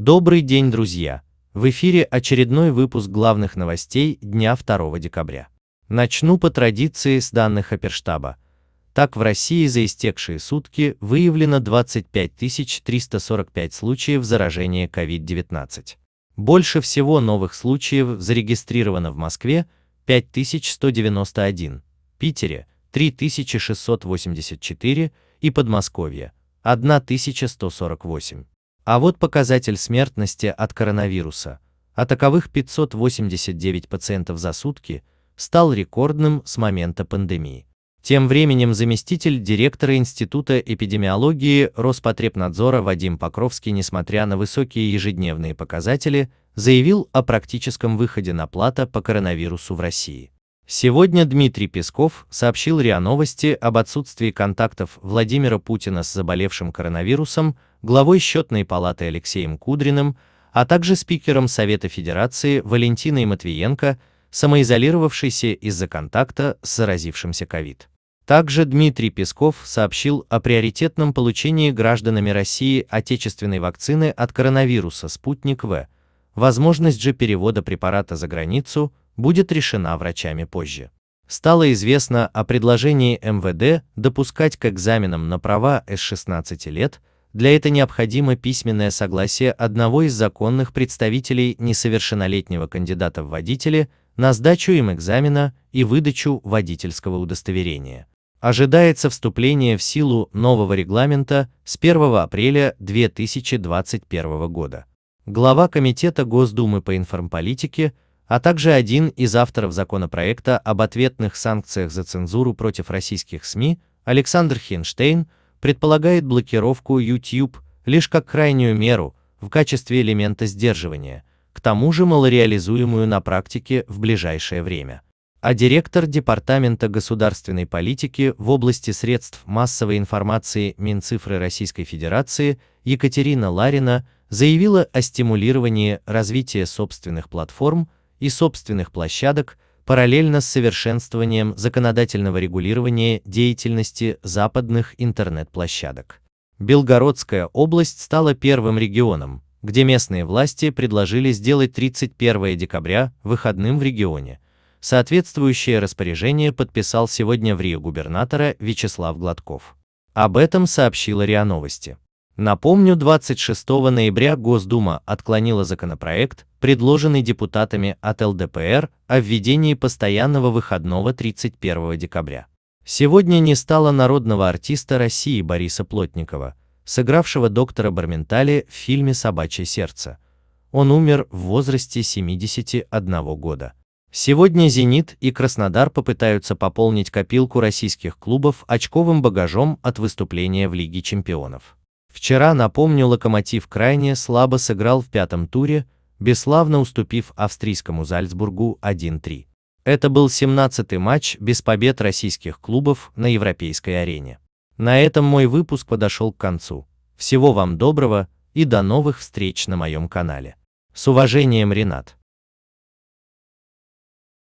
Добрый день, друзья! В эфире очередной выпуск главных новостей дня 2 декабря. Начну по традиции с данных Оперштаба. Так, в России за истекшие сутки выявлено 25 345 случаев заражения COVID-19. Больше всего новых случаев зарегистрировано в Москве 5191, Питере 3684 и Подмосковье 1148. А вот показатель смертности от коронавируса, а таковых 589 пациентов за сутки, стал рекордным с момента пандемии. Тем временем заместитель директора Института эпидемиологии Роспотребнадзора Вадим Покровский, несмотря на высокие ежедневные показатели, заявил о практическом выходе на плата по коронавирусу в России. Сегодня Дмитрий Песков сообщил РИА Новости об отсутствии контактов Владимира Путина с заболевшим коронавирусом, главой счетной палаты Алексеем Кудриным, а также спикером Совета Федерации Валентиной Матвиенко, самоизолировавшейся из-за контакта с заразившимся ковид. Также Дмитрий Песков сообщил о приоритетном получении гражданами России отечественной вакцины от коронавируса «Спутник В». Возможность же перевода препарата за границу будет решена врачами позже. Стало известно о предложении МВД допускать к экзаменам на права с 16 лет – для этого необходимо письменное согласие одного из законных представителей несовершеннолетнего кандидата в водители на сдачу им экзамена и выдачу водительского удостоверения. Ожидается вступление в силу нового регламента с 1 апреля 2021 года. Глава Комитета Госдумы по информполитике, а также один из авторов законопроекта об ответных санкциях за цензуру против российских СМИ Александр Хинштейн предполагает блокировку YouTube лишь как крайнюю меру в качестве элемента сдерживания, к тому же малореализуемую на практике в ближайшее время. А директор Департамента государственной политики в области средств массовой информации Минцифры Российской Федерации Екатерина Ларина заявила о стимулировании развития собственных платформ и собственных площадок – параллельно с совершенствованием законодательного регулирования деятельности западных интернет-площадок. Белгородская область стала первым регионом, где местные власти предложили сделать 31 декабря выходным в регионе. Соответствующее распоряжение подписал сегодня в Рио губернатора Вячеслав Гладков. Об этом сообщила РИА Новости. Напомню, 26 ноября Госдума отклонила законопроект, предложенный депутатами от ЛДПР о введении постоянного выходного 31 декабря. Сегодня не стало народного артиста России Бориса Плотникова, сыгравшего доктора Барментали в фильме «Собачье сердце». Он умер в возрасте 71 года. Сегодня «Зенит» и «Краснодар» попытаются пополнить копилку российских клубов очковым багажом от выступления в Лиге чемпионов. Вчера, напомню, Локомотив крайне слабо сыграл в пятом туре, бесславно уступив австрийскому Зальцбургу 1-3. Это был 17-й матч без побед российских клубов на европейской арене. На этом мой выпуск подошел к концу. Всего вам доброго и до новых встреч на моем канале. С уважением, Ренат.